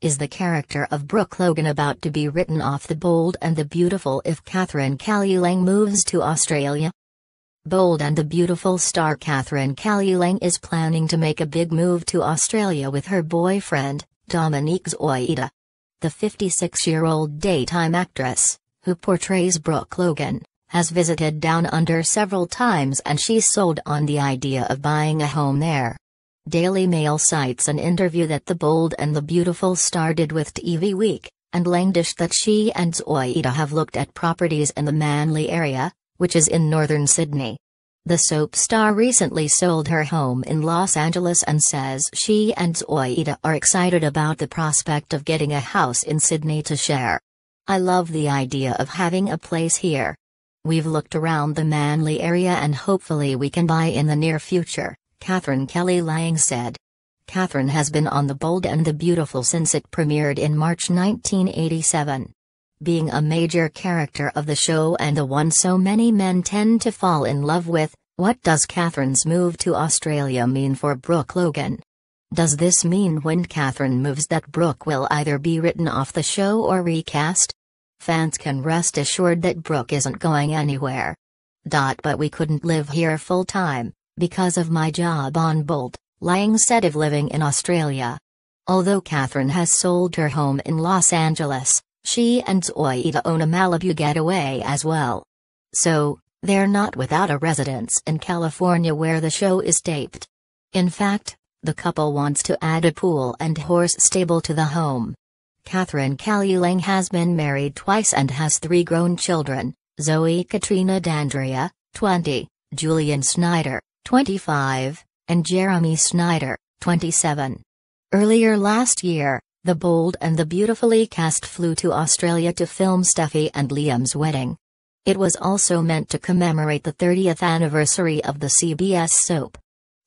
Is the character of Brooke Logan about to be written off the bold and the beautiful if Catherine Kalulang moves to Australia? Bold and the beautiful star Catherine Kalulang is planning to make a big move to Australia with her boyfriend, Dominique Zoida. The 56 year old daytime actress, who portrays Brooke Logan, has visited Down Under several times and she's sold on the idea of buying a home there. Daily Mail cites an interview that the bold and the beautiful star did with TV Week, and Langdish that she and Zoida have looked at properties in the Manly area, which is in northern Sydney. The soap star recently sold her home in Los Angeles and says she and Zoida are excited about the prospect of getting a house in Sydney to share. I love the idea of having a place here. We've looked around the Manly area and hopefully we can buy in the near future, Catherine Kelly Lang said. Catherine has been on The Bold and the Beautiful since it premiered in March 1987. Being a major character of the show and the one so many men tend to fall in love with, what does Catherine's move to Australia mean for Brooke Logan? Does this mean when Catherine moves that Brooke will either be written off the show or recast? Fans can rest assured that Brooke isn't going anywhere. Dot but we couldn't live here full time because of my job on Bolt, Lang said of living in Australia. Although Catherine has sold her home in Los Angeles, she and Zoida own a Malibu getaway as well. So, they're not without a residence in California where the show is taped. In fact, the couple wants to add a pool and horse stable to the home. Catherine Lang has been married twice and has three grown children, Zoe Katrina Dandria, 20, Julian Snyder, 25, and Jeremy Snyder, 27. Earlier last year, the bold and the beautifully cast flew to Australia to film Steffi and Liam's wedding. It was also meant to commemorate the 30th anniversary of the CBS soap.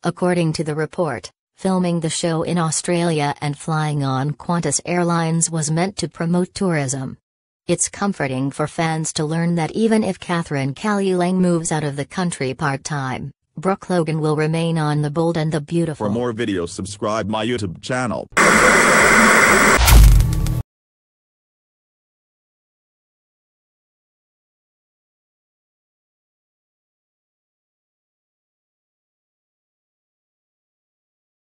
According to the report, filming the show in Australia and flying on Qantas Airlines was meant to promote tourism. It's comforting for fans to learn that even if Catherine Callie Lang moves out of the country part time, Brooke Logan will remain on The Bold and the Beautiful. For more videos subscribe my YouTube channel.